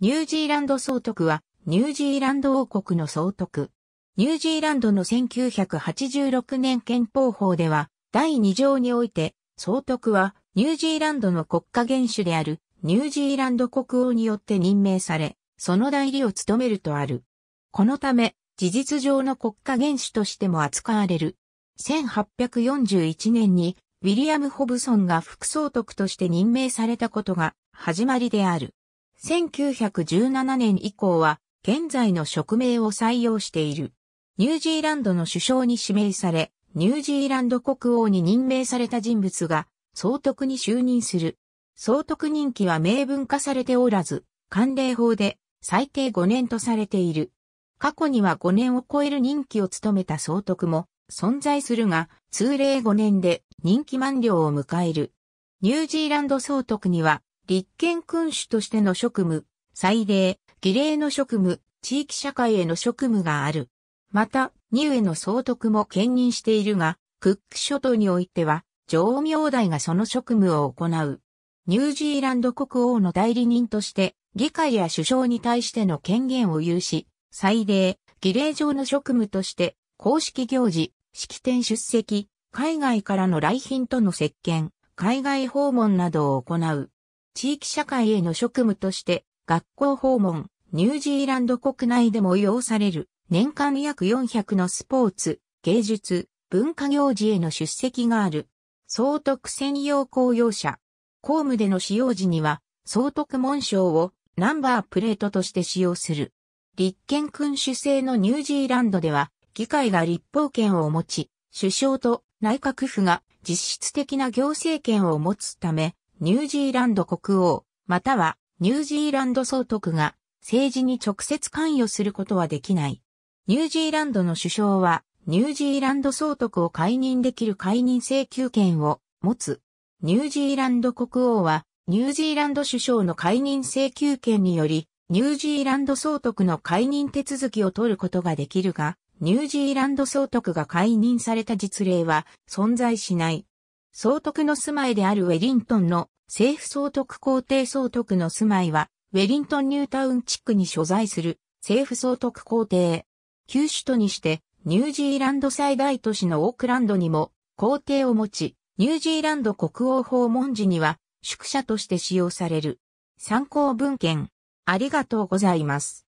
ニュージーランド総督は、ニュージーランド王国の総督。ニュージーランドの1986年憲法法では、第2条において、総督は、ニュージーランドの国家元首である、ニュージーランド国王によって任命され、その代理を務めるとある。このため、事実上の国家元首としても扱われる。1841年に、ウィリアム・ホブソンが副総督として任命されたことが、始まりである。1917年以降は現在の職名を採用している。ニュージーランドの首相に指名され、ニュージーランド国王に任命された人物が総督に就任する。総督任期は明文化されておらず、慣例法で最低5年とされている。過去には5年を超える任期を務めた総督も存在するが、通例5年で任期満了を迎える。ニュージーランド総督には立憲君主としての職務、祭礼、儀礼の職務、地域社会への職務がある。また、ニへエの総督も兼任しているが、クック諸島においては、上明代がその職務を行う。ニュージーランド国王の代理人として、議会や首相に対しての権限を有し、祭礼、儀礼上の職務として、公式行事、式典出席、海外からの来賓との接見、海外訪問などを行う。地域社会への職務として、学校訪問、ニュージーランド国内でも要される、年間約400のスポーツ、芸術、文化行事への出席がある。総督専用公用車。公務での使用時には、総督紋章をナンバープレートとして使用する。立憲君主制のニュージーランドでは、議会が立法権を持ち、首相と内閣府が実質的な行政権を持つため、ニュージーランド国王、またはニュージーランド総督が政治に直接関与することはできない。ニュージーランドの首相は、ニュージーランド総督を解任できる解任請求権を持つ。ニュージーランド国王は、ニュージーランド首相の解任請求権により、ニュージーランド総督の解任手続きを取ることができるが、ニュージーランド総督が解任された実例は存在しない。総督の住まいであるウェリントンの政府総督皇帝総督の住まいは、ウェリントンニュータウン地区に所在する政府総督皇帝。旧首都にして、ニュージーランド最大都市のオークランドにも皇帝を持ち、ニュージーランド国王訪問時には宿舎として使用される。参考文献、ありがとうございます。